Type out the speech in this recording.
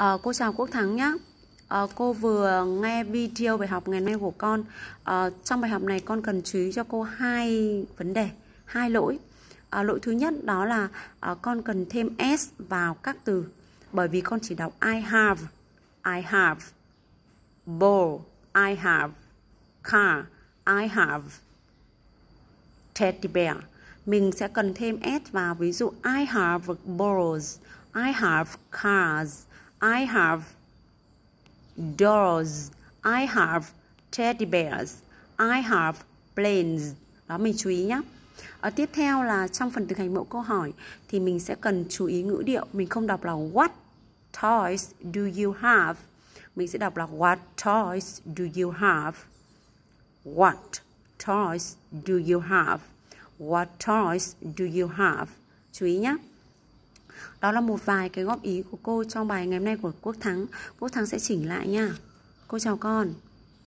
à, cô chào quốc thắng nhé à, ờ, cô vừa nghe video bài học ngày nay của con à, trong bài học này con cần chú ý cho cô hai vấn đề hai lỗi à, lỗi thứ nhất đó là à, con cần thêm s vào các từ bởi vì con chỉ đọc I have I have ball I have car I have teddy bear mình sẽ cần thêm s vào ví dụ I have balls I have cars I have dolls. I have teddy bears. I have planes. Đó mình chú ý nhé. Ở tiếp theo là trong phần thực hành mẫu câu hỏi thì mình sẽ cần chú ý ngữ điệu. Mình không đọc là what toys do you have. Mình sẽ đọc là what toys do you have. What toys do you have? What toys do you have? Chú ý nhé. Đó là một vài cái góp ý của cô trong bài ngày hôm nay của Quốc Thắng. Quốc Thắng sẽ chỉnh lại nha. Cô chào con.